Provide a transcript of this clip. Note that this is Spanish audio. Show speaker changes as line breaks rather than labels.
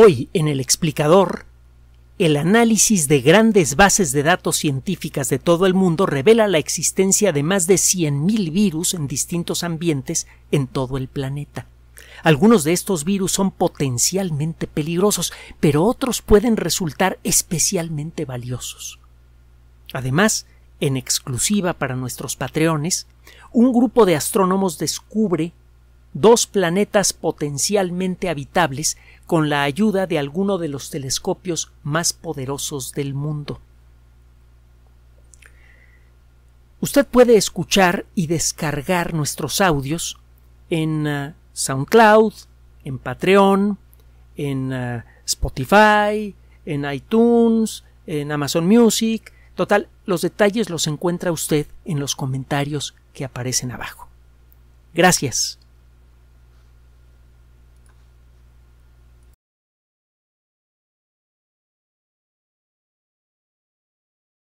Hoy en el explicador, el análisis de grandes bases de datos científicas de todo el mundo revela la existencia de más de 100.000 virus en distintos ambientes en todo el planeta. Algunos de estos virus son potencialmente peligrosos, pero otros pueden resultar especialmente valiosos. Además, en exclusiva para nuestros patreones, un grupo de astrónomos descubre dos planetas potencialmente habitables con la ayuda de alguno de los telescopios más poderosos del mundo. Usted puede escuchar y descargar nuestros audios en eh, SoundCloud, en Patreon, en eh, Spotify, en iTunes, en Amazon Music. Total, los detalles los encuentra usted en los comentarios que aparecen abajo. Gracias.